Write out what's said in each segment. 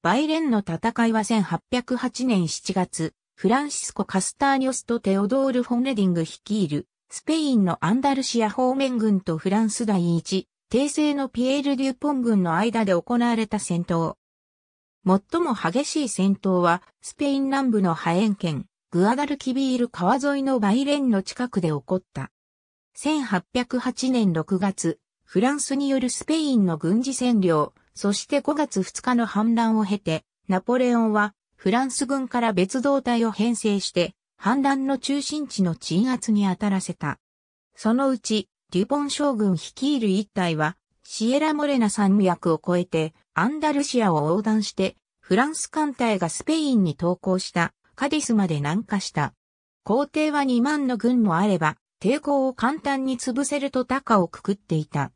バイレンの戦いは1808年7月、フランシスコ・カスターニョスとテオドール・フォンレディング率いる、スペインのアンダルシア方面軍とフランス第一、帝政のピエール・デュポン軍の間で行われた戦闘。最も激しい戦闘は、スペイン南部のハエン県、グアダルキビール川沿いのバイレンの近くで起こった。1808年6月、フランスによるスペインの軍事占領、そして5月2日の反乱を経て、ナポレオンはフランス軍から別動隊を編成して、反乱の中心地の鎮圧に当たらせた。そのうち、デュポン将軍率いる一隊は、シエラモレナ山脈を越えて、アンダルシアを横断して、フランス艦隊がスペインに投降したカディスまで南下した。皇帝は2万の軍もあれば、抵抗を簡単に潰せると高をくくっていた。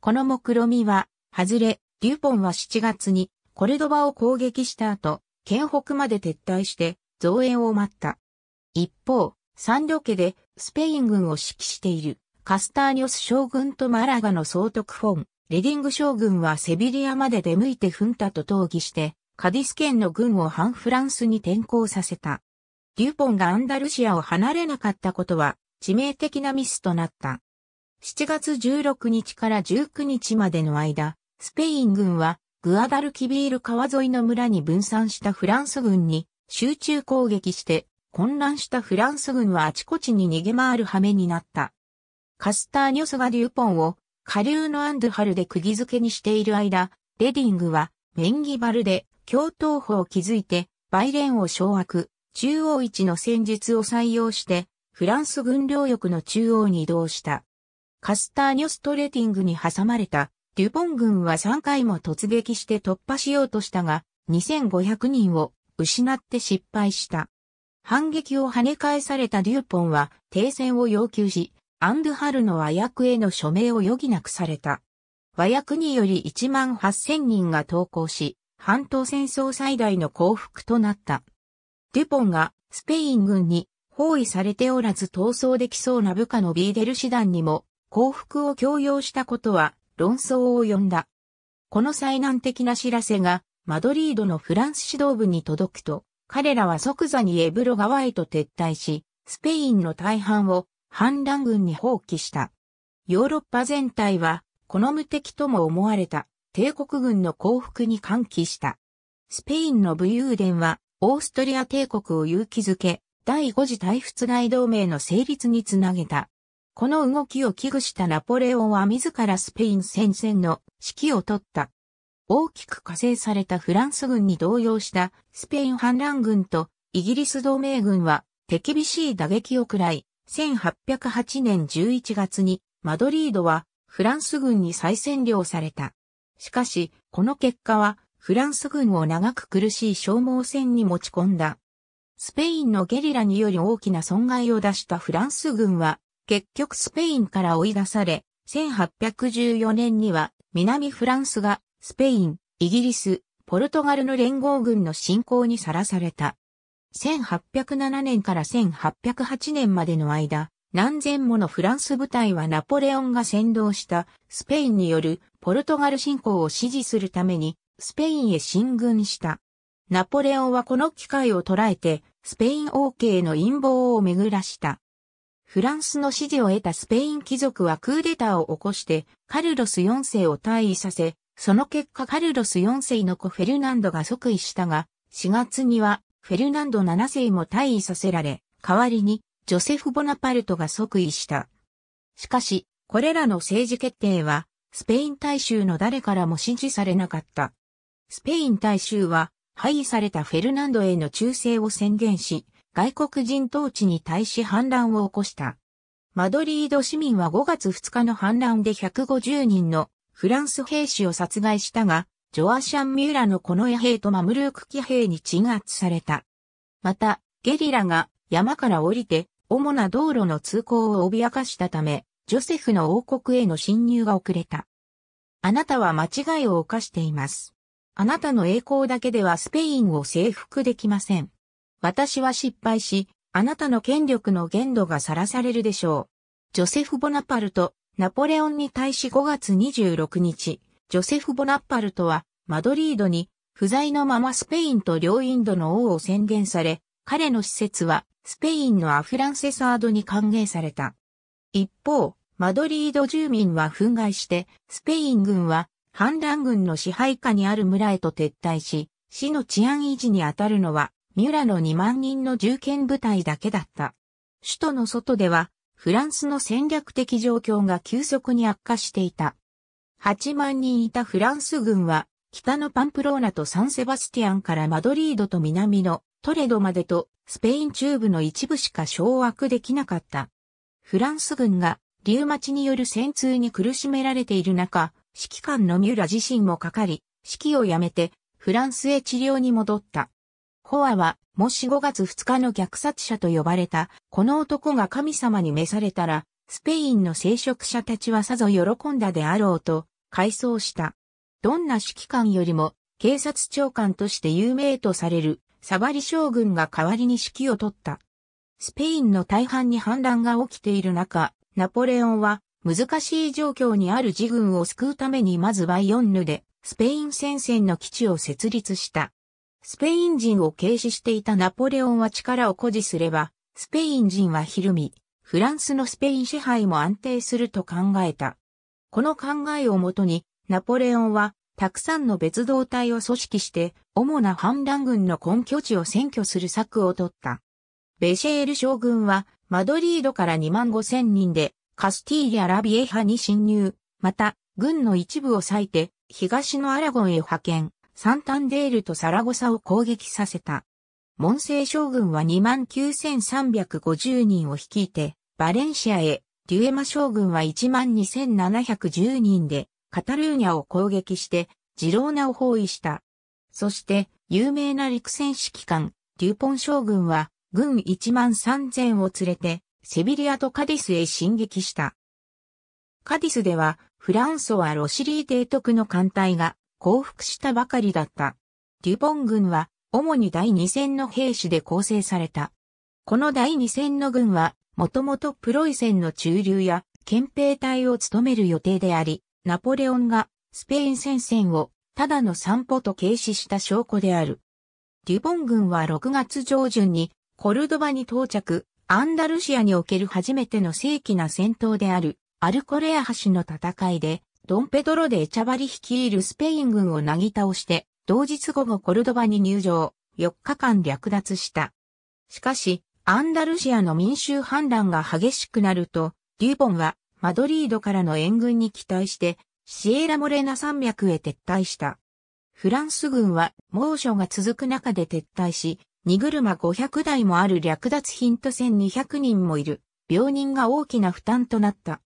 この目論みは、外れ、デュポンは7月にコルドバを攻撃した後、県北まで撤退して増援を待った。一方、サンド家でスペイン軍を指揮しているカスターニョス将軍とマラガの総督フォン、レディング将軍はセビリアまで出向いてフンタと討議して、カディス県の軍を反フランスに転向させた。デュポンがアンダルシアを離れなかったことは致命的なミスとなった。7月16日から19日までの間、スペイン軍はグアダルキビール川沿いの村に分散したフランス軍に集中攻撃して混乱したフランス軍はあちこちに逃げ回る羽目になった。カスターニョスがデューポンを下流のアンドハルで釘付けにしている間、レディングはメンギバルで共闘法を築いてバイレンを掌握、中央位置の戦術を採用してフランス軍領域の中央に移動した。カスターニョストレティングに挟まれたデュポン軍は3回も突撃して突破しようとしたが、2500人を失って失敗した。反撃を跳ね返されたデュポンは停戦を要求し、アンドゥハルの和訳への署名を余儀なくされた。和訳により1万8000人が投降し、半島戦争最大の降伏となった。デュポンがスペイン軍に包囲されておらず逃走できそうな部下のビーデル師団にも降伏を強要したことは論争を呼んだ。この災難的な知らせが、マドリードのフランス指導部に届くと、彼らは即座にエブロ川へと撤退し、スペインの大半を反乱軍に放棄した。ヨーロッパ全体は、この無敵とも思われた帝国軍の降伏に歓喜した。スペインの武勇伝は、オーストリア帝国を勇気づけ、第五次大仏大同盟の成立につなげた。この動きを危惧したナポレオンは自らスペイン戦線の指揮を取った。大きく加勢されたフランス軍に動揺したスペイン反乱軍とイギリス同盟軍は手厳しい打撃を喰らい、1808年11月にマドリードはフランス軍に再占領された。しかし、この結果はフランス軍を長く苦しい消耗戦に持ち込んだ。スペインのゲリラにより大きな損害を出したフランス軍は結局スペインから追い出され、1814年には南フランスがスペイン、イギリス、ポルトガルの連合軍の侵攻にさらされた。1807年から1808年までの間、何千ものフランス部隊はナポレオンが先導したスペインによるポルトガル侵攻を支持するためにスペインへ進軍した。ナポレオンはこの機会を捉えてスペイン王家への陰謀を巡らした。フランスの支持を得たスペイン貴族はクーデターを起こしてカルロス4世を退位させ、その結果カルロス4世の子フェルナンドが即位したが、4月にはフェルナンド7世も退位させられ、代わりにジョセフ・ボナパルトが即位した。しかし、これらの政治決定は、スペイン大衆の誰からも支持されなかった。スペイン大衆は、廃位されたフェルナンドへの忠誠を宣言し、外国人統治に対し反乱を起こした。マドリード市民は5月2日の反乱で150人のフランス兵士を殺害したが、ジョアシャン・ミューラのこの野兵とマムルーク騎兵に鎮圧された。また、ゲリラが山から降りて主な道路の通行を脅かしたため、ジョセフの王国への侵入が遅れた。あなたは間違いを犯しています。あなたの栄光だけではスペインを征服できません。私は失敗し、あなたの権力の限度がさらされるでしょう。ジョセフ・ボナパルト、ナポレオンに対し5月26日、ジョセフ・ボナパルトは、マドリードに、不在のままスペインと両インドの王を宣言され、彼の施設は、スペインのアフランセサードに歓迎された。一方、マドリード住民は憤慨して、スペイン軍は反乱軍の支配下にある村へと撤退し、市の治安維持に当たるのはミュラの2万人の重剣部隊だけだった。首都の外では、フランスの戦略的状況が急速に悪化していた。8万人いたフランス軍は、北のパンプローナとサンセバスティアンからマドリードと南のトレドまでと、スペイン中部の一部しか掌握できなかった。フランス軍が、リュウマチによる戦痛に苦しめられている中、指揮官のミュラ自身もかかり、指揮をやめて、フランスへ治療に戻った。コアは、もし5月2日の虐殺者と呼ばれた、この男が神様に召されたら、スペインの聖職者たちはさぞ喜んだであろうと、回想した。どんな指揮官よりも、警察長官として有名とされる、サバリ将軍が代わりに指揮を取った。スペインの大半に反乱が起きている中、ナポレオンは、難しい状況にある自軍を救うためにまずは4ヌで、スペイン戦線の基地を設立した。スペイン人を軽視していたナポレオンは力を誇示すれば、スペイン人はひるみ、フランスのスペイン支配も安定すると考えた。この考えをもとに、ナポレオンは、たくさんの別動隊を組織して、主な反乱軍の根拠地を占拠する策を取った。ベシェール将軍は、マドリードから2万5千人で、カスティーリア・ラビエハに侵入、また、軍の一部を割いて、東のアラゴンへ派遣。サンタンデールとサラゴサを攻撃させた。門政将軍は29,350人を率いて、バレンシアへ、デュエマ将軍は12,710人で、カタルーニャを攻撃して、ジローナを包囲した。そして、有名な陸戦指揮官、デュポン将軍は、軍13,000を連れて、セビリアとカディスへ進撃した。カディスでは、フランソワ・ロシリー提督の艦隊が降伏したばかりだった。デュポン軍は主に第2戦の兵士で構成された。この第2戦の軍は、もともとプロイセンの中流や憲兵隊を務める予定であり、ナポレオンがスペイン戦線をただの散歩と軽視した証拠である。デュボン軍は6月上旬にコルドバに到着、アンダルシアにおける初めての正規な戦闘であるアルコレア橋の戦いでドンペドロでエチャバリ率いるスペイン軍をなぎ倒して、同日午後コルドバに入場、4日間略奪した。しかし、アンダルシアの民衆反乱が激しくなると、デュボンはマドリードからの援軍に期待して、シエラモレナ山脈へ撤退した。フランス軍は猛暑が続く中で撤退し、荷車500台もある略奪品と1200人もいる、病人が大きな負担となった。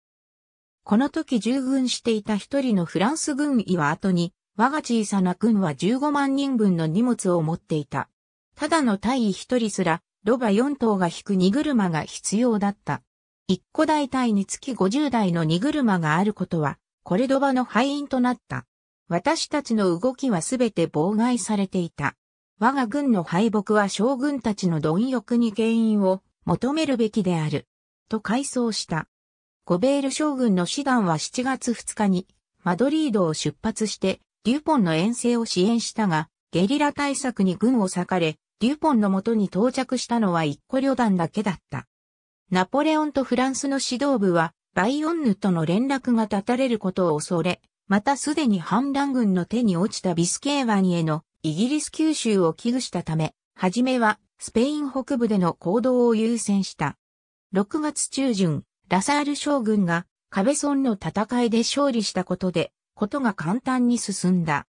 この時従軍していた一人のフランス軍医は後に、我が小さな軍は15万人分の荷物を持っていた。ただの隊員一人すら、ロバ4頭が引く荷車が必要だった。一個大隊につき50台の荷車があることは、これドバの敗因となった。私たちの動きはすべて妨害されていた。我が軍の敗北は将軍たちの貪欲に原因を求めるべきである。と回想した。ゴベール将軍の師団は7月2日に、マドリードを出発して、デュポンの遠征を支援したが、ゲリラ対策に軍を裂かれ、デュポンの元に到着したのは一個旅団だけだった。ナポレオンとフランスの指導部は、バイオンヌとの連絡が断たれることを恐れ、またすでに反乱軍の手に落ちたビスケーワニへのイギリス九州を危惧したため、はじめはスペイン北部での行動を優先した。6月中旬、ラサール将軍が壁村の戦いで勝利したことで、ことが簡単に進んだ。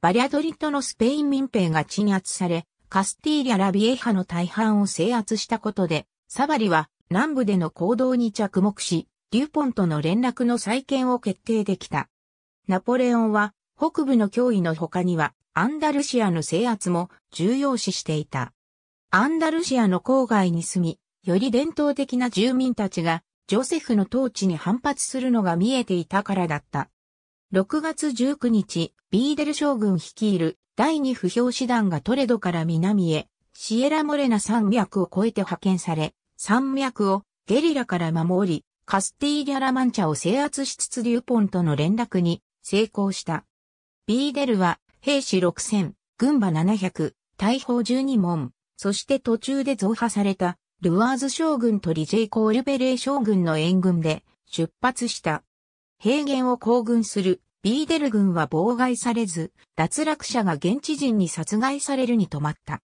バリアドリッドのスペイン民兵が鎮圧され、カスティーリャ・ラビエハの大半を制圧したことで、サバリは南部での行動に着目し、デュポンとの連絡の再建を決定できた。ナポレオンは北部の脅威の他にはアンダルシアの制圧も重要視していた。アンダルシアの郊外に住み、より伝統的な住民たちがジョセフの統治に反発するのが見えていたからだった。6月19日、ビーデル将軍率いる第二不評師団がトレドから南へ、シエラモレナ山脈を越えて派遣され、山脈をゲリラから守り、カスティーリャラマンチャを制圧しつつリューポンとの連絡に成功した。ビーデルは兵士6000、軍馬700、大砲12門、そして途中で増派されたルワーズ将軍とリジェイ・コールベレー将軍の援軍で出発した。平原を行軍するビーデル軍は妨害されず、脱落者が現地人に殺害されるに止まった。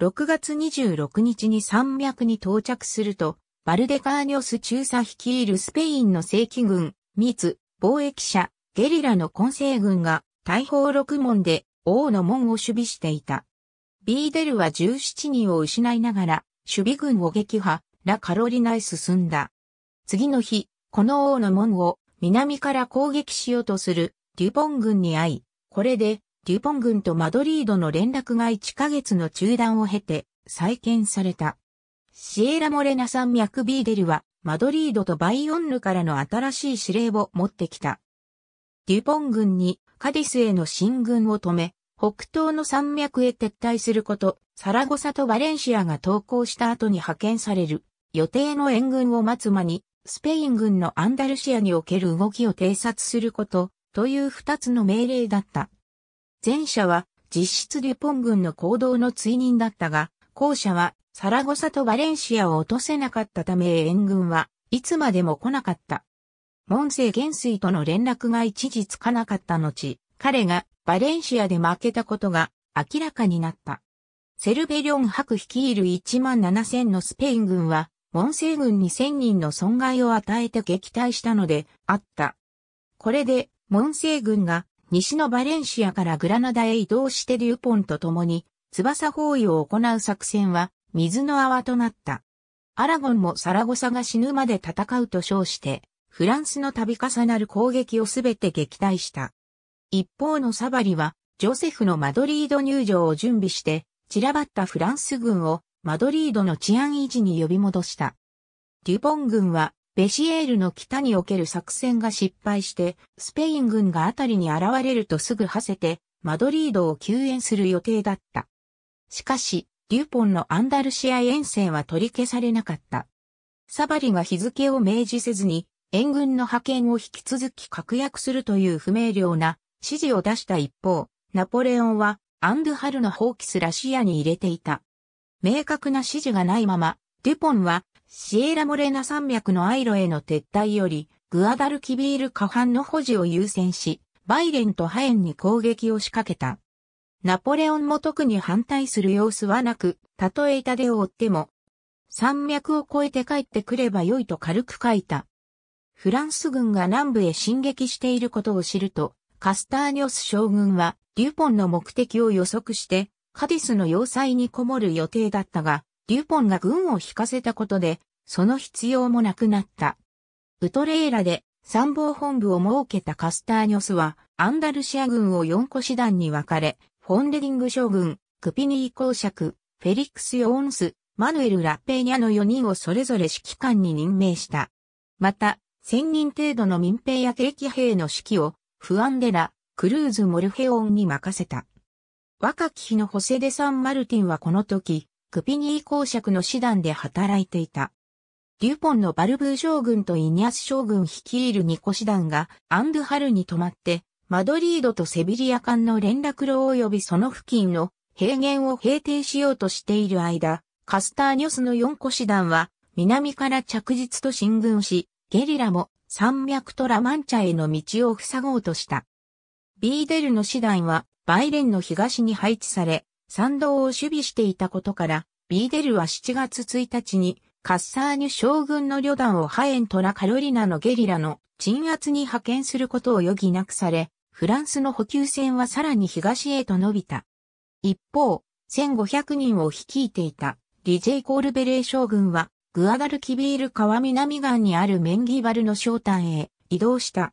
6月26日に山脈に到着すると、バルデカーニョス中佐率いるスペインの正規軍、密、貿易者、ゲリラの混成軍が大砲六門で王の門を守備していた。ビーデルは17人を失いながら守備軍を撃破、ラカロリナへ進んだ。次の日、この王の門を南から攻撃しようとするデュポン軍に会い、これでデュポン軍とマドリードの連絡が1ヶ月の中断を経て再建された。シエラモレナ山脈ビーデルはマドリードとバイオンヌからの新しい指令を持ってきた。デュポン軍にカディスへの進軍を止め、北東の山脈へ撤退することサラゴサとバレンシアが投降した後に派遣される予定の援軍を待つ間に、スペイン軍のアンダルシアにおける動きを偵察すること、という二つの命令だった。前者は実質デュポン軍の行動の追認だったが、後者はサラゴサとバレンシアを落とせなかったため援軍はいつまでも来なかった。モンセ元帥との連絡が一時つかなかった後、彼がバレンシアで負けたことが明らかになった。セルベリョン博率いる1万7000のスペイン軍は、モン軍2000人の損害を与えて撃退したのであった。これで、モンセイ軍が西のバレンシアからグラナダへ移動してリューポンと共に、翼包囲を行う作戦は水の泡となった。アラゴンもサラゴサが死ぬまで戦うと称して、フランスの度重なる攻撃をすべて撃退した。一方のサバリは、ジョセフのマドリード入場を準備して、散らばったフランス軍をマドリードの治安維持に呼び戻した。デュポン軍はベシエールの北における作戦が失敗して、スペイン軍が辺りに現れるとすぐ馳せて、マドリードを救援する予定だった。しかし、デュポンのアンダルシア遠征は取り消されなかった。サバリが日付を明示せずに、援軍の派遣を引き続き確約するという不明瞭な指示を出した一方、ナポレオンはアンドゥハルの放棄すら視野に入れていた。明確な指示がないまま、デュポンはシエラモレナ山脈のアイロへの撤退より、グアダルキビール下半の保持を優先し、バイレンとハエンに攻撃を仕掛けた。ナポレオンも特に反対する様子はなく、たとえ痛手を追っても、山脈を越えて帰ってくればよいと軽く書いた。フランス軍が南部へ進撃していることを知ると、カスターニョス将軍は、デュポンの目的を予測して、カディスの要塞にこもる予定だったが、デュポンが軍を引かせたことで、その必要もなくなった。ウトレーラで参謀本部を設けたカスターニョスは、アンダルシア軍を4個師団に分かれ、フォンデリング将軍、クピニー公爵、フェリックス・ヨーンス、マヌエル・ラッペーニャの4人をそれぞれ指揮官に任命した。また、1000人程度の民兵や定期兵の指揮をフアンデラ、クルーズ・モルヘオンに任せた。若き日のホセデ・サン・マルティンはこの時、クピニー公爵の師団で働いていた。デュポンのバルブー将軍とイニアス将軍率いる2個師団がアンドゥハルに泊まって、マドリードとセビリア間の連絡路及びその付近の平原を平定しようとしている間、カスターニョスの4個師団は南から着実と進軍し、ゲリラも山脈とラマンチャへの道を塞ごうとした。ビーデルの師団はバイレンの東に配置され、山道を守備していたことから、ビーデルは7月1日にカッサーニュ将軍の旅団をハエントラカロリナのゲリラの鎮圧に派遣することを余儀なくされ、フランスの補給船はさらに東へと伸びた。一方、1500人を率いていたリジェイ・コールベレー将軍はグアダルキビール川南岸にあるメンギバルの商端へ移動した。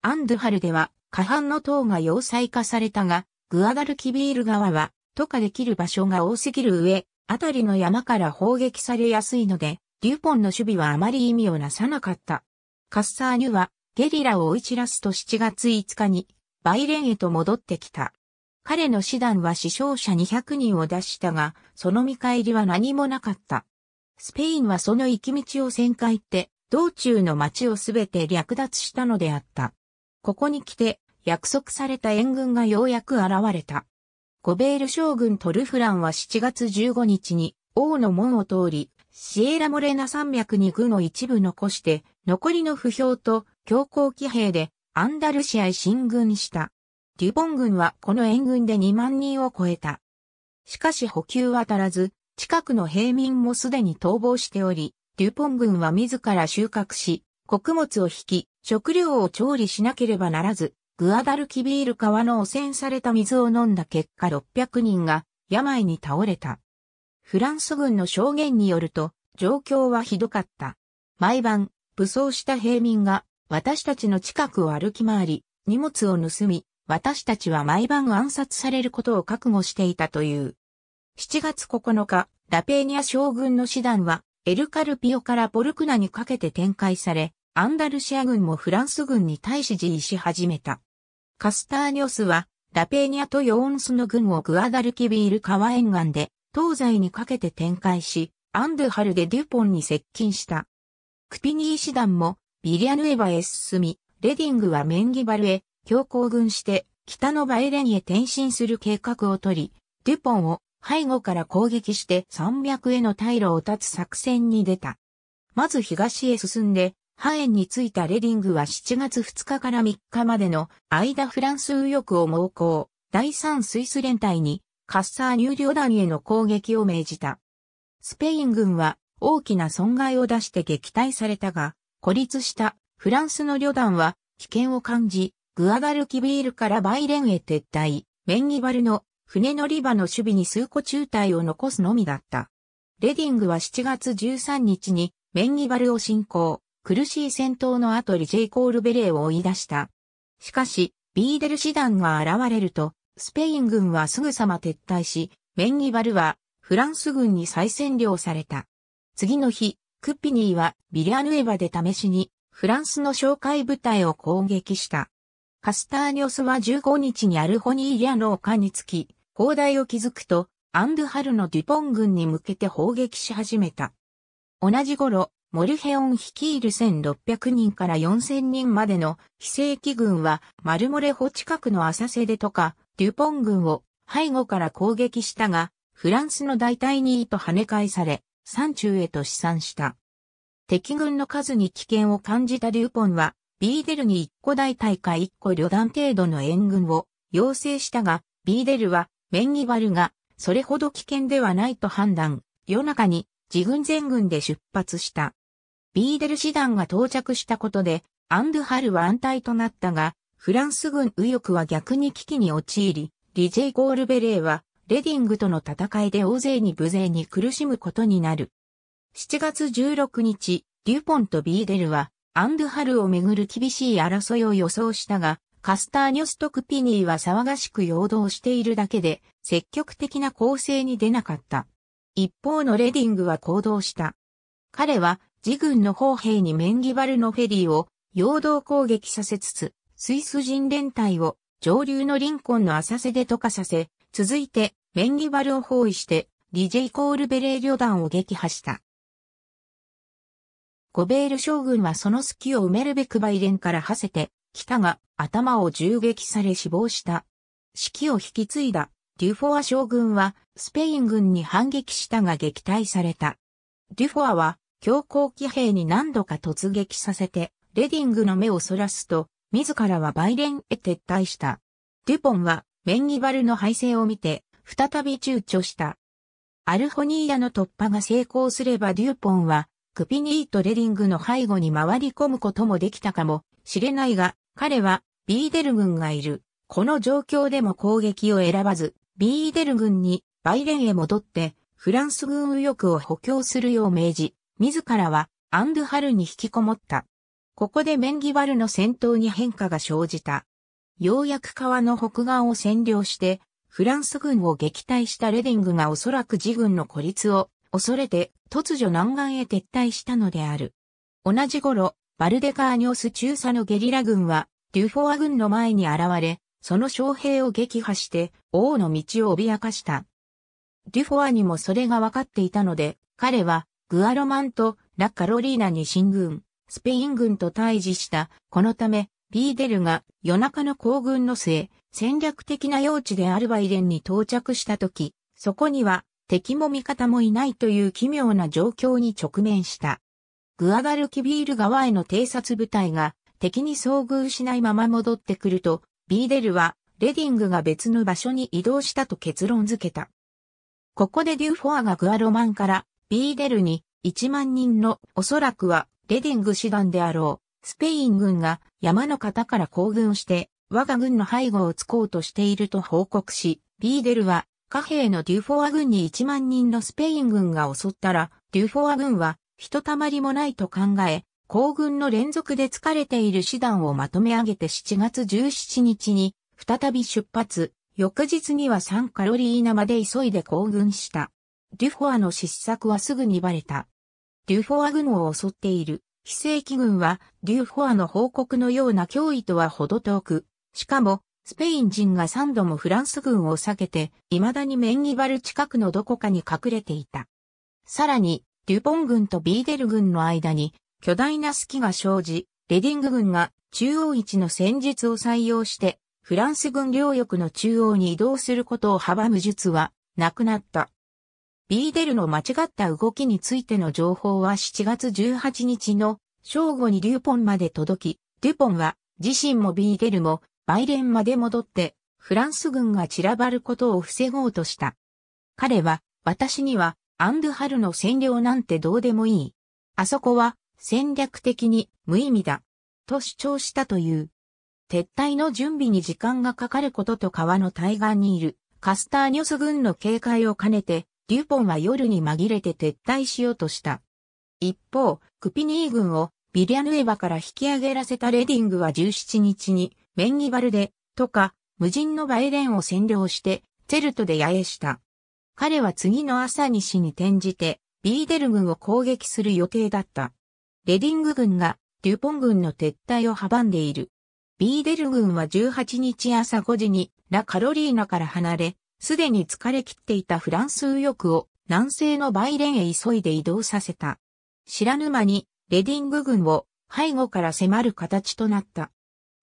アンドゥハルでは下半の塔が要塞化されたが、グアダルキビール川は、渡過できる場所が多すぎる上、あたりの山から砲撃されやすいので、デュポンの守備はあまり意味をなさなかった。カッサーニュは、ゲリラを追い散らすと7月5日に、バイレンへと戻ってきた。彼の師団は死傷者200人を出したが、その見返りは何もなかった。スペインはその行き道を旋回って、道中の町をすべて略奪したのであった。ここに来て、約束された援軍がようやく現れた。ゴベール将軍トルフランは7月15日に王の門を通り、シエラモレナ山脈に軍を一部残して、残りの不評と強行騎兵でアンダルシアへ進軍した。デュボン軍はこの援軍で2万人を超えた。しかし補給は足らず、近くの平民もすでに逃亡しており、デュポン軍は自ら収穫し、穀物を引き、食料を調理しなければならず、グアダルキビール川の汚染された水を飲んだ結果600人が病に倒れた。フランス軍の証言によると、状況はひどかった。毎晩、武装した平民が私たちの近くを歩き回り、荷物を盗み、私たちは毎晩暗殺されることを覚悟していたという。7月9日、ラペーニア将軍の師団は、エルカルピオからボルクナにかけて展開され、アンダルシア軍もフランス軍に対し自意し始めた。カスターニョスは、ラペーニアとヨーンスの軍をグアダルキビール川沿岸で、東西にかけて展開し、アンドゥハルでデュポンに接近した。クピニー師団も、ビリアヌエバへ進み、レディングはメンギバルへ、強行軍して、北のバエレンへ転進する計画を取り、デュポンを背後から攻撃して山脈への退路を断つ作戦に出た。まず東へ進んで、ハエンに着いたレディングは7月2日から3日までの間フランス右翼を猛攻、第3スイス連隊にカッサー入旅団への攻撃を命じた。スペイン軍は大きな損害を出して撃退されたが、孤立したフランスの旅団は危険を感じ、グアダルキビールからバイレンへ撤退、メンギバルの船乗り場の守備に数個中隊を残すのみだった。レディングは7月13日にメンギバルを進行、苦しい戦闘の後リジェイ・コールベレーを追い出した。しかし、ビーデル師団が現れると、スペイン軍はすぐさま撤退し、メンギバルはフランス軍に再占領された。次の日、クッピニーはビリアヌエバで試しにフランスの紹介部隊を攻撃した。カスターニョスは15日にアルホニーリアの丘につき、砲台を築くと、アンドゥハルのデュポン軍に向けて砲撃し始めた。同じ頃、モルヘオン率いる1600人から4000人までの非正規軍はマルモレホ近くの浅瀬でとか、デュポン軍を背後から攻撃したが、フランスの大隊にと跳ね返され、山中へと試算した。敵軍の数に危険を感じたデュポンは、ビーデルに1個大隊か1個旅団程度の援軍を要請したが、ビーデルはメンギバルが、それほど危険ではないと判断、夜中に自軍全軍で出発した。ビーデル師団が到着したことで、アンドゥハルは安泰となったが、フランス軍右翼は逆に危機に陥り、リジェイ・ゴールベレーは、レディングとの戦いで大勢に無勢に苦しむことになる。7月16日、デュポンとビーデルは、アンドゥハルをめぐる厳しい争いを予想したが、カスターニョストクピニーは騒がしく陽動しているだけで、積極的な構成に出なかった。一方のレディングは行動した。彼は、自軍の砲兵にメンギバルのフェリーを、陽動攻撃させつつ、スイス人連隊を、上流のリンコンの浅瀬で溶かさせ、続いて、メンギバルを包囲して、リジェイコールベレー旅団を撃破した。ゴベール将軍はその隙を埋めるべくバイデンから馳せて、北が頭を銃撃され死亡した。指揮を引き継いだデュフォア将軍はスペイン軍に反撃したが撃退された。デュフォアは強行騎兵に何度か突撃させてレディングの目をそらすと自らはバイレンへ撤退した。デュポンはメンギバルの敗勢を見て再び躊躇した。アルホニーヤの突破が成功すればデュポンはクピニーとレディングの背後に回り込むこともできたかもしれないが、彼はビーデル軍がいる。この状況でも攻撃を選ばず、ビーデル軍にバイレンへ戻って、フランス軍右翼を補強するよう命じ、自らはアンドハルに引きこもった。ここでメンギバルの戦闘に変化が生じた。ようやく川の北岸を占領して、フランス軍を撃退したレディングがおそらく自軍の孤立を恐れて突如南岸へ撤退したのである。同じ頃、バルデカーニョス中佐のゲリラ軍は、デュフォア軍の前に現れ、その将兵を撃破して、王の道を脅かした。デュフォアにもそれが分かっていたので、彼は、グアロマンとラ・カロリーナに進軍、スペイン軍と対峙した。このため、ビーデルが夜中の行軍の末、戦略的な用地でアルバイデンに到着した時、そこには敵も味方もいないという奇妙な状況に直面した。グアダルキビール側への偵察部隊が敵に遭遇しないまま戻ってくると、ビーデルはレディングが別の場所に移動したと結論付けた。ここでデューフォアがグアロマンからビーデルに1万人のおそらくはレディング師団であろうスペイン軍が山の方から行軍して我が軍の背後をつこうとしていると報告し、ビーデルは貨幣のデュフォア軍に1万人のスペイン軍が襲ったら、デュフォア軍はひとたまりもないと考え、行軍の連続で疲れている師団をまとめ上げて7月17日に再び出発、翌日には3カロリーナまで急いで行軍した。デュフォアの失策はすぐにバレた。デュフォア軍を襲っている非正規軍はデュフォアの報告のような脅威とはほど遠く、しかもスペイン人が3度もフランス軍を避けて、未だにメンギバル近くのどこかに隠れていた。さらに、デュポン軍とビーデル軍の間に巨大な隙が生じ、レディング軍が中央位置の戦術を採用して、フランス軍領域の中央に移動することを阻む術はなくなった。ビーデルの間違った動きについての情報は7月18日の正午にデュポンまで届き、デュポンは自身もビーデルもバイレンまで戻ってフランス軍が散らばることを防ごうとした。彼は私にはアンドゥハルの占領なんてどうでもいい。あそこは戦略的に無意味だ。と主張したという。撤退の準備に時間がかかることと川の対岸にいるカスターニョス軍の警戒を兼ねて、デュポンは夜に紛れて撤退しようとした。一方、クピニー軍をビリアヌエバから引き上げらせたレディングは17日にメンギバルで、とか無人のバエレンを占領して、チェルトで野営した。彼は次の朝西に転じて、ビーデル軍を攻撃する予定だった。レディング軍がデュポン軍の撤退を阻んでいる。ビーデル軍は18日朝5時にラカロリーナから離れ、すでに疲れ切っていたフランス右翼を南西のバイレンへ急いで移動させた。知らぬ間にレディング軍を背後から迫る形となった。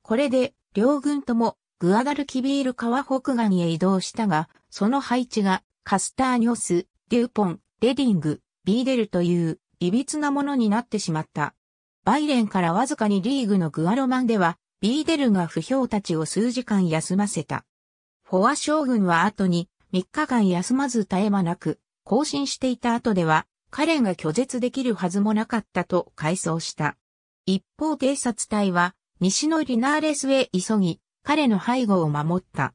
これで両軍ともグアダルキビール川北岸へ移動したが、その配置がカスターニョス、デュポン、レディング、ビーデルという、つなものになってしまった。バイレンからわずかにリーグのグアロマンでは、ビーデルが不評たちを数時間休ませた。フォア将軍は後に3日間休まず絶え間なく、更新していた後では、彼が拒絶できるはずもなかったと回想した。一方偵察隊は、西のリナーレスへ急ぎ、彼の背後を守った。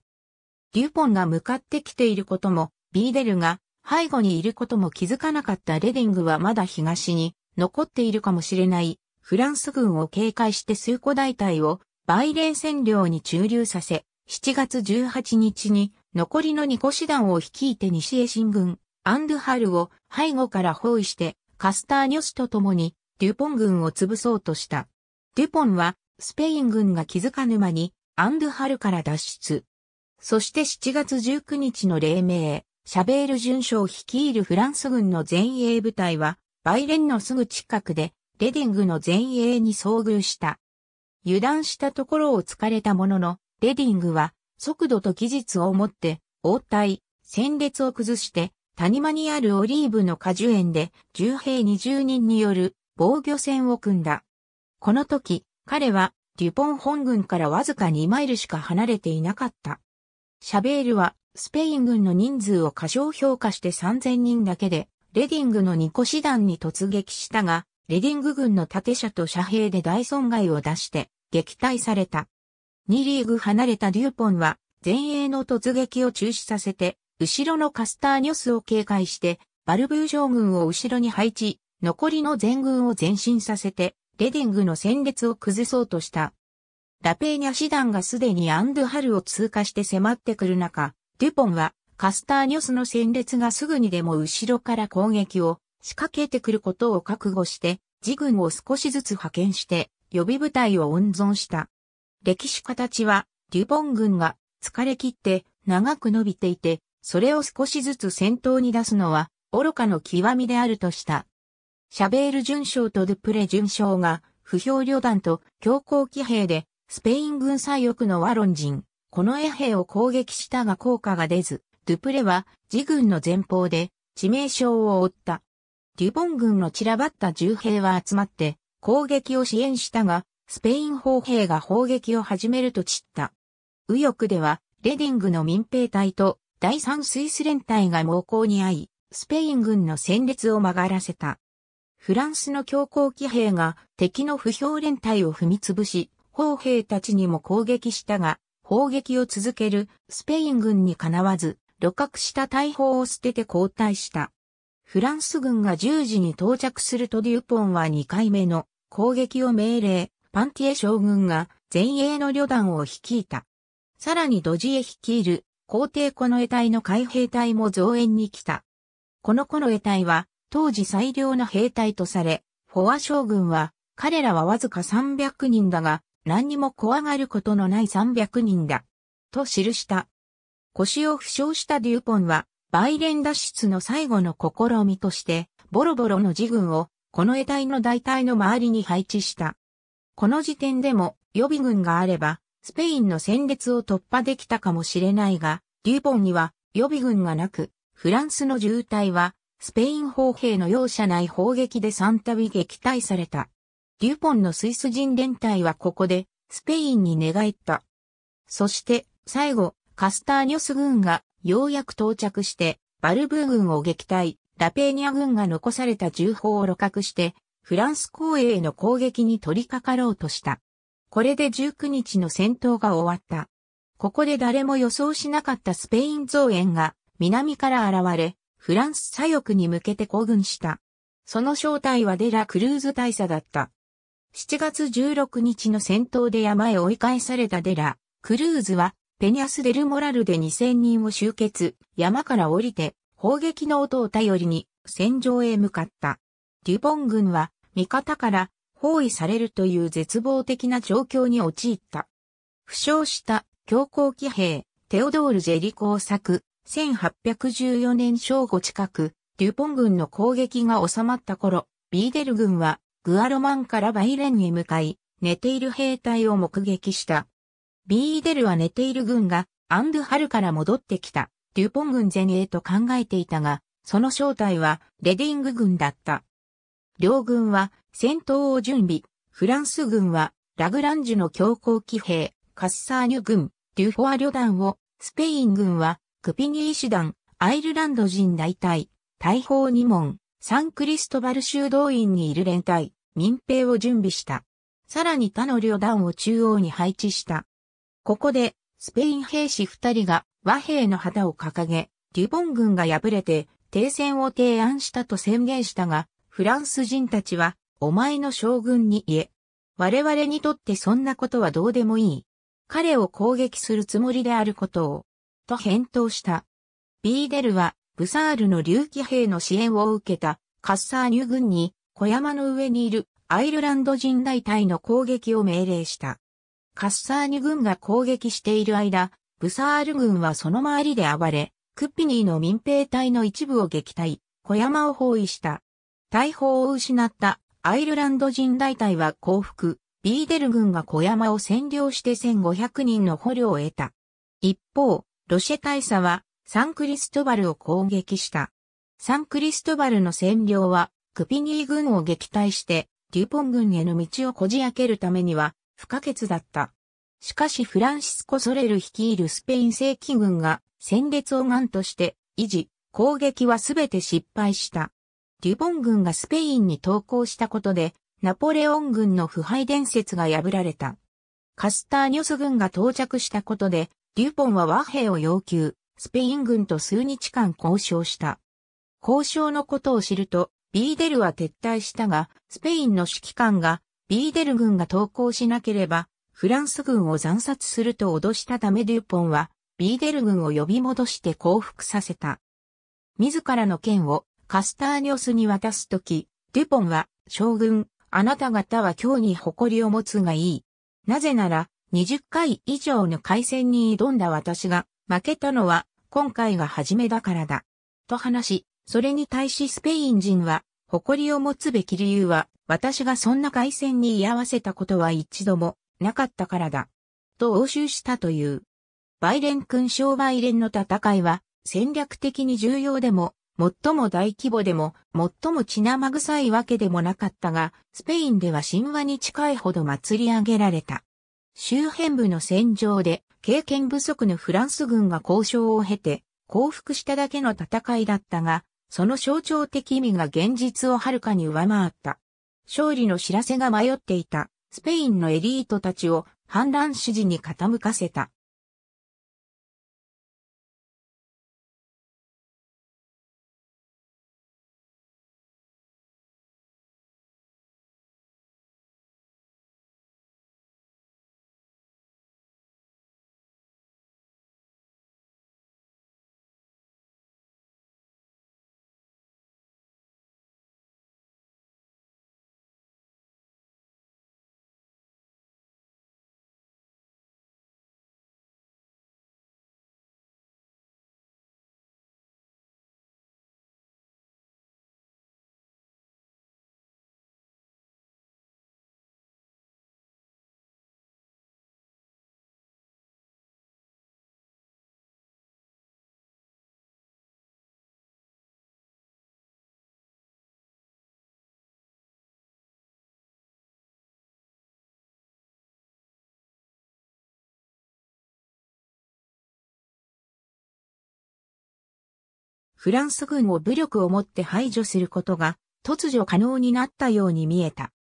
デュポンが向かってきていることもビーデルが背後にいることも気づかなかったレディングはまだ東に残っているかもしれないフランス軍を警戒して数個大隊をバイ占領に駐留させ、7月18日に残りの2個師団を率いて西へ進軍、アンドゥハルを背後から包囲してカスターニョスと共にデュポン軍を潰そうとした。デュポンはスペイン軍が気づかぬ間にアンドゥハルから脱出。そして7月19日の黎明、シャベール巡将率いるフランス軍の前衛部隊は、バイレンのすぐ近くで、レディングの前衛に遭遇した。油断したところを突かれたものの、レディングは、速度と技術をもって、応対、戦列を崩して、谷間にあるオリーブの果樹園で、重兵20人による防御戦を組んだ。この時、彼は、デュポン本軍からわずか2マイルしか離れていなかった。シャベールはスペイン軍の人数を過小評価して3000人だけで、レディングの2個師団に突撃したが、レディング軍の盾者と遮蔽で大損害を出して撃退された。2リーグ離れたデューポンは前衛の突撃を中止させて、後ろのカスターニョスを警戒して、バルブー将軍を後ろに配置、残りの全軍を前進させて、レディングの戦列を崩そうとした。ラペーニャ師団がすでにアンドハルを通過して迫ってくる中、デュポンはカスターニョスの戦列がすぐにでも後ろから攻撃を仕掛けてくることを覚悟して、自軍を少しずつ派遣して予備部隊を温存した。歴史形はデュポン軍が疲れ切って長く伸びていて、それを少しずつ戦闘に出すのは愚かの極みであるとした。シャベール巡将とデュプレ巡将が不評旅団と強硬騎兵でスペイン軍左翼のワロン人、この衛兵を攻撃したが効果が出ず、ドゥプレは自軍の前方で致命傷を負った。デュボン軍の散らばった重兵は集まって攻撃を支援したが、スペイン砲兵が砲撃を始めると散った。右翼では、レディングの民兵隊と第三スイス連隊が猛攻に遭い、スペイン軍の戦列を曲がらせた。フランスの強行騎兵が敵の不評連隊を踏み潰し、砲兵たちにも攻撃したが、砲撃を続けるスペイン軍にかなわず、露獲した大砲を捨てて交代した。フランス軍が10時に到着するとデュポンは2回目の攻撃を命令、パンティエ将軍が前衛の旅団を率いた。さらにドジエ率いる皇帝この衛隊の海兵隊も増援に来た。このの衛隊は当時最良の兵隊とされ、フォア将軍は彼らはわずか300人だが、何にも怖がることのない300人だ。と記した。腰を負傷したデュポンは、バイレン脱出の最後の試みとして、ボロボロの自軍を、この得体の大体の周りに配置した。この時点でも、予備軍があれば、スペインの戦列を突破できたかもしれないが、デュポンには予備軍がなく、フランスの渋滞は、スペイン砲兵の容赦ない砲撃で3度撃退された。デュポンのスイス人連隊はここで、スペインに寝返った。そして、最後、カスターニョス軍が、ようやく到着して、バルブー軍を撃退、ラペーニャ軍が残された重砲を露獲して、フランス公営への攻撃に取り掛かろうとした。これで19日の戦闘が終わった。ここで誰も予想しなかったスペイン増援が南から現れ、フランス左翼に向けて行軍した。その正体はデラ・クルーズ大佐だった。7月16日の戦闘で山へ追い返されたデラ、クルーズは、ペニャスデルモラルで2000人を集結、山から降りて、砲撃の音を頼りに、戦場へ向かった。デュポン軍は、味方から包囲されるという絶望的な状況に陥った。負傷した強行騎兵、テオドール・ジェリコを作、1814年正午近く、デュポン軍の攻撃が収まった頃、ビーデル軍はグアロマンからバイレンに向かい、寝ている兵隊を目撃した。ビーデルは寝ている軍がアンドゥハルから戻ってきた、デュポン軍前衛と考えていたが、その正体はレディング軍だった。両軍は戦闘を準備、フランス軍はラグランジュの強行騎兵、カッサーニュ軍、デュフォア旅団を、スペイン軍はクピニー師団、アイルランド人大隊、大砲二門、サンクリストバル修道院にいる連隊、民兵を準備した。さらに他の旅団を中央に配置した。ここで、スペイン兵士二人が和平の旗を掲げ、デュボン軍が敗れて停戦を提案したと宣言したが、フランス人たちは、お前の将軍に言え。我々にとってそんなことはどうでもいい。彼を攻撃するつもりであることを、と返答した。ビーデルはブサールの竜騎兵の支援を受けたカッサーニュ軍に小山の上にいるアイルランド人大隊の攻撃を命令した。カッサーニュ軍が攻撃している間、ブサール軍はその周りで暴れ、クッピニーの民兵隊の一部を撃退、小山を包囲した。大砲を失ったアイルランド人大隊は降伏、ビーデル軍が小山を占領して1500人の捕虜を得た。一方、ロシェ大佐はサンクリストバルを攻撃した。サンクリストバルの占領は、クピニー軍を撃退して、デュポン軍への道をこじ開けるためには、不可欠だった。しかしフランシスコ・ソレル率いるスペイン正規軍が、戦列を癌として、維持、攻撃はすべて失敗した。デュポン軍がスペインに投降したことで、ナポレオン軍の腐敗伝説が破られた。カスターニョス軍が到着したことで、デュポンは和平を要求。スペイン軍と数日間交渉した。交渉のことを知ると、ビーデルは撤退したが、スペインの指揮官が、ビーデル軍が投降しなければ、フランス軍を惨殺すると脅したためデュポンは、ビーデル軍を呼び戻して降伏させた。自らの剣をカスターニョスに渡すとき、デュポンは、将軍、あなた方は今日に誇りを持つがいい。なぜなら、20回以上の海戦に挑んだ私が、負けたのは今回が初めだからだ。と話し、それに対しスペイン人は、誇りを持つべき理由は、私がそんな外戦に居合わせたことは一度もなかったからだ。と応酬したという。バイレン勲章バイレンの戦いは、戦略的に重要でも、最も大規模でも、最も血生臭いわけでもなかったが、スペインでは神話に近いほど祭り上げられた。周辺部の戦場で、経験不足のフランス軍が交渉を経て、降伏しただけの戦いだったが、その象徴的意味が現実をはるかに上回った。勝利の知らせが迷っていた、スペインのエリートたちを反乱支持に傾かせた。フランス軍を武力をもって排除することが突如可能になったように見えた。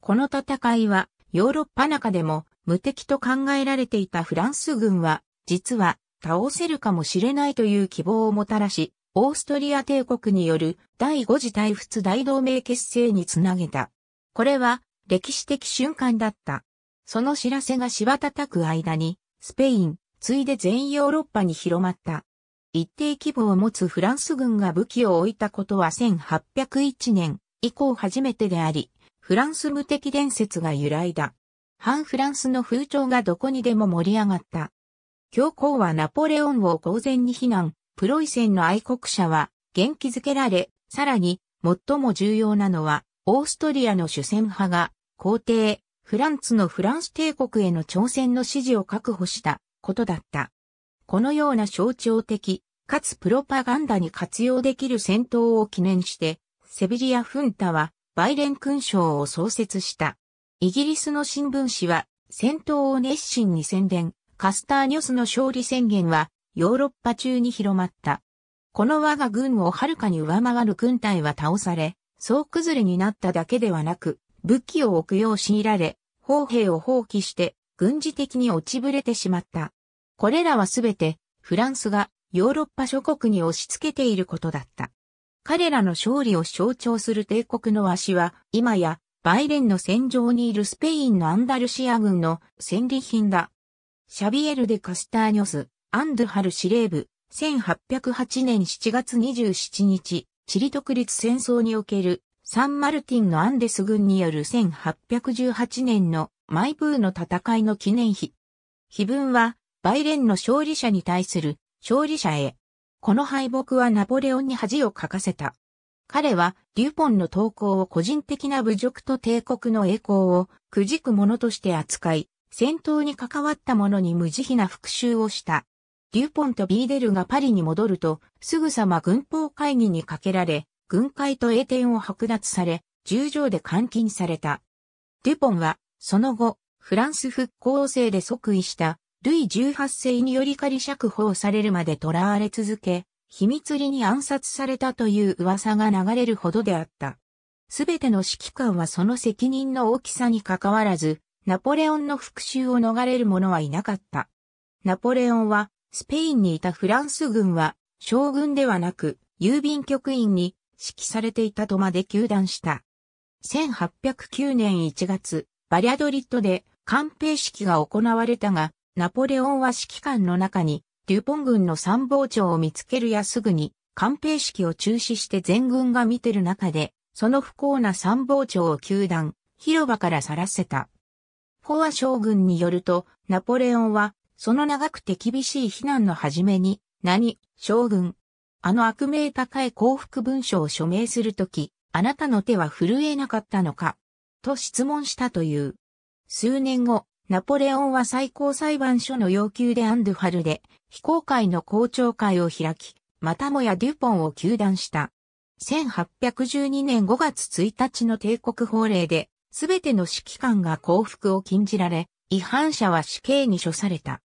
この戦いはヨーロッパ中でも無敵と考えられていたフランス軍は実は倒せるかもしれないという希望をもたらし、オーストリア帝国による第五次大仏大同盟結成につなげた。これは歴史的瞬間だった。その知らせがしたたく間に、スペイン、ついで全ヨーロッパに広まった。一定規模を持つフランス軍が武器を置いたことは1801年以降初めてであり、フランス無敵伝説が由来だ。反フランスの風潮がどこにでも盛り上がった。教皇はナポレオンを公然に非難、プロイセンの愛国者は元気づけられ、さらに最も重要なのは、オーストリアの主戦派が皇帝、フランツのフランス帝国への挑戦の支持を確保したことだった。このような象徴的、かつプロパガンダに活用できる戦闘を記念して、セビリア・フンタはバイレン勲章を創設した。イギリスの新聞紙は戦闘を熱心に宣伝、カスターニョスの勝利宣言はヨーロッパ中に広まった。この我が軍をはるかに上回る軍隊は倒され、総崩れになっただけではなく、武器を置くよう強いられ、砲兵を放棄して軍事的に落ちぶれてしまった。これらはすべてフランスがヨーロッパ諸国に押し付けていることだった。彼らの勝利を象徴する帝国の足は、今やバイレンの戦場にいるスペインのアンダルシア軍の戦利品だ。シャビエル・デ・カスターニョス、アンドゥハル司令部、1808年7月27日、チリ独立戦争におけるサンマルティンのアンデス軍による1818年のマイブーの戦いの記念碑。碑文はバイレンの勝利者に対する勝利者へ。この敗北はナポレオンに恥をかかせた。彼は、デュポンの投稿を個人的な侮辱と帝国の栄光をくじくものとして扱い、戦闘に関わった者に無慈悲な復讐をした。デュポンとビーデルがパリに戻ると、すぐさま軍法会議にかけられ、軍会と栄典を剥奪され、十条で監禁された。デュポンは、その後、フランス復興制で即位したルイ18世により仮釈放されるまで囚われ続け、秘密裏に暗殺されたという噂が流れるほどであった。すべての指揮官はその責任の大きさに関わらず、ナポレオンの復讐を逃れる者はいなかった。ナポレオンは、スペインにいたフランス軍は、将軍ではなく、郵便局員に指揮されていたとまで求断した。1809年1月、バリアドリッドで官兵式が行われたが、ナポレオンは指揮官の中に、デュポン軍の参謀長を見つけるやすぐに、官兵式を中止して全軍が見てる中で、その不幸な参謀長を球団、広場から去らせた。フォア将軍によると、ナポレオンは、その長くて厳しい非難の始めに、何、将軍。あの悪名高い幸福文書を署名するとき、あなたの手は震えなかったのか、と質問したという。数年後、ナポレオンは最高裁判所の要求でアンドゥファルで非公開の公聴会を開き、またもやデュポンを求断した。1812年5月1日の帝国法令で、すべての指揮官が降伏を禁じられ、違反者は死刑に処された。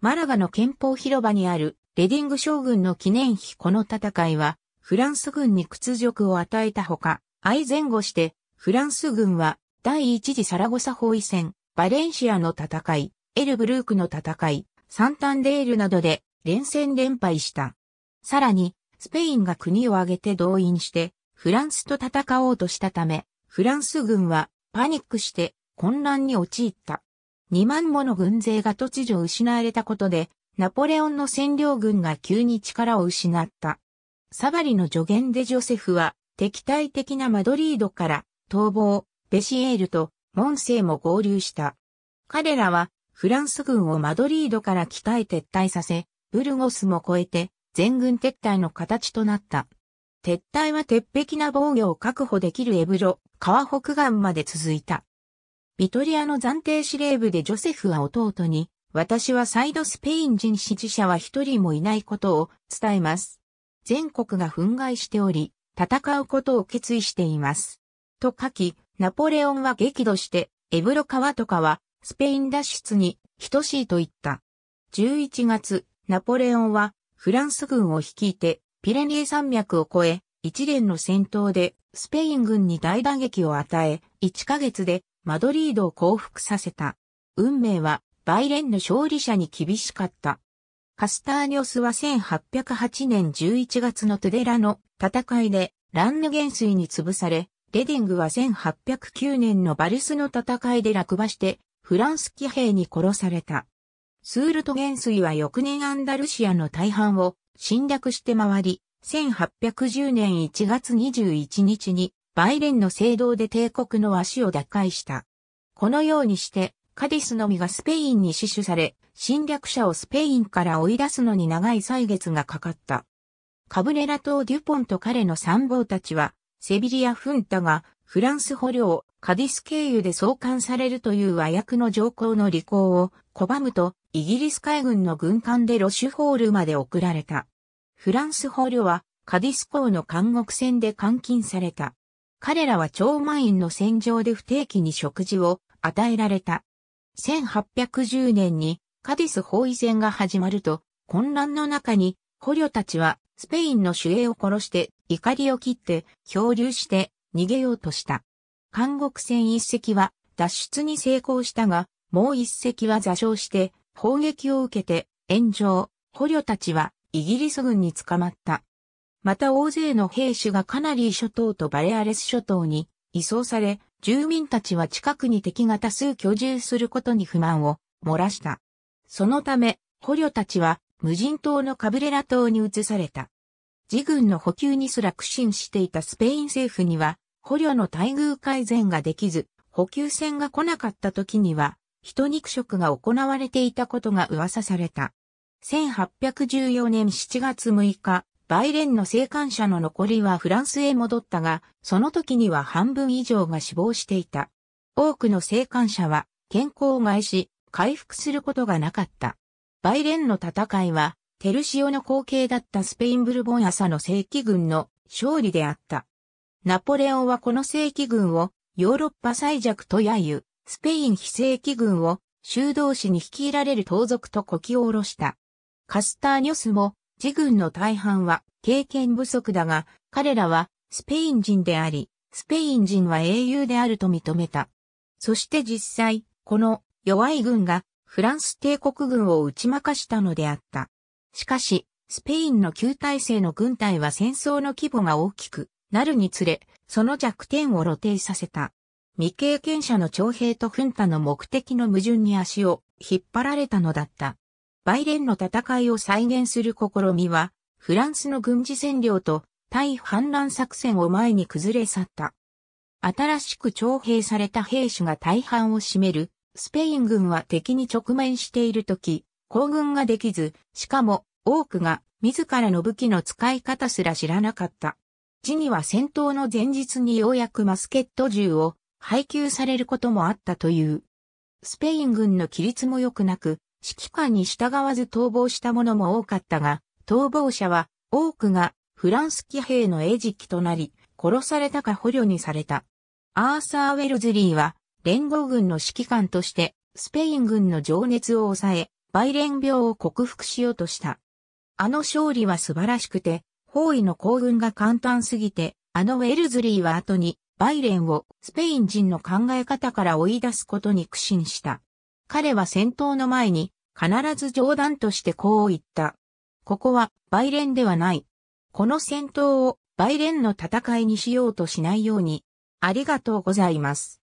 マラガの憲法広場にあるレディング将軍の記念碑この戦いは、フランス軍に屈辱を与えたほか、愛前後して、フランス軍は第一次サラゴサ包囲戦、バレンシアの戦い、エルブルークの戦い、サンタンデールなどで連戦連敗した。さらに、スペインが国を挙げて動員して、フランスと戦おうとしたため、フランス軍はパニックして混乱に陥った。2万もの軍勢が突如失われたことで、ナポレオンの占領軍が急に力を失った。サバリの助言でジョセフは敵対的なマドリードから逃亡、ベシエールとモンセイも合流した。彼らは、フランス軍をマドリードから北へ撤退させ、ブルゴスも越えて、全軍撤退の形となった。撤退は鉄壁な防御を確保できるエブロ、川北岸まで続いた。ビトリアの暫定司令部でジョセフは弟に、私はサイドスペイン人支持者は一人もいないことを伝えます。全国が憤慨しており、戦うことを決意しています。と書き、ナポレオンは激怒して、エブロ川とかは、スペイン脱出に等しいと言った。11月、ナポレオンは、フランス軍を率いて、ピレネー山脈を越え、一連の戦闘で、スペイン軍に大打撃を与え、1ヶ月で、マドリードを降伏させた。運命は、バイレンの勝利者に厳しかった。カスターニョスは1808年11月のトゥデラの戦いで、ランヌ元帥に潰され、レディングは1809年のバルスの戦いで落馬して、フランス騎兵に殺された。スールト元帥は翌年アンダルシアの大半を侵略して回り、1810年1月21日にバイレンの聖堂で帝国の足を打開した。このようにして、カディスのみがスペインに死守され、侵略者をスペインから追い出すのに長い歳月がかかった。カブレラ島デュポンと彼の参謀たちは、セビリア・フンタがフランス捕虜をカディス経由で送還されるという和訳の条項の履行を拒むとイギリス海軍の軍艦でロシュホールまで送られた。フランス捕虜はカディス港の監獄船で監禁された。彼らは超満員の戦場で不定期に食事を与えられた。1810年にカディス包囲戦が始まると混乱の中に捕虜たちはスペインの守衛を殺して怒りを切って漂流して逃げようとした。監獄船一隻は脱出に成功したが、もう一隻は座礁して砲撃を受けて炎上、捕虜たちはイギリス軍に捕まった。また大勢の兵士がカナリー諸島とバレアレス諸島に移送され、住民たちは近くに敵が多数居住することに不満を漏らした。そのため、捕虜たちは無人島のカブレラ島に移された。自軍の補給にすら苦心していたスペイン政府には、捕虜の待遇改善ができず、補給船が来なかった時には、人肉食が行われていたことが噂された。1814年7月6日、バイレンの生還者の残りはフランスへ戻ったが、その時には半分以上が死亡していた。多くの生還者は健康を害し、回復することがなかった。バイレンの戦いは、テルシオの後継だったスペインブルボン朝の正規軍の勝利であった。ナポレオンはこの正規軍をヨーロッパ最弱と揶揄、スペイン非正規軍を修道士に率いられる盗賊とこきを下ろした。カスターニョスも自軍の大半は経験不足だが、彼らはスペイン人であり、スペイン人は英雄であると認めた。そして実際、この弱い軍がフランス帝国軍を打ち負かしたのであった。しかし、スペインの旧体制の軍隊は戦争の規模が大きくなるにつれ、その弱点を露呈させた。未経験者の徴兵と奮ンの目的の矛盾に足を引っ張られたのだった。バイレンの戦いを再現する試みは、フランスの軍事占領と対反乱作戦を前に崩れ去った。新しく徴兵された兵士が大半を占める、スペイン軍は敵に直面している時、行軍ができず、しかも多くが自らの武器の使い方すら知らなかった。ジには戦闘の前日にようやくマスケット銃を配給されることもあったという。スペイン軍の規律も良くなく、指揮官に従わず逃亡した者も多かったが、逃亡者は多くがフランス騎兵の餌食となり、殺されたか捕虜にされた。アーサー・ウェルズリーは、連合軍の指揮官として、スペイン軍の情熱を抑え、バイレン病を克服しようとした。あの勝利は素晴らしくて、包囲の行軍が簡単すぎて、あのウェルズリーは後に、バイレンをスペイン人の考え方から追い出すことに苦心した。彼は戦闘の前に、必ず冗談としてこう言った。ここは、バイレンではない。この戦闘を、バイレンの戦いにしようとしないように。ありがとうございます。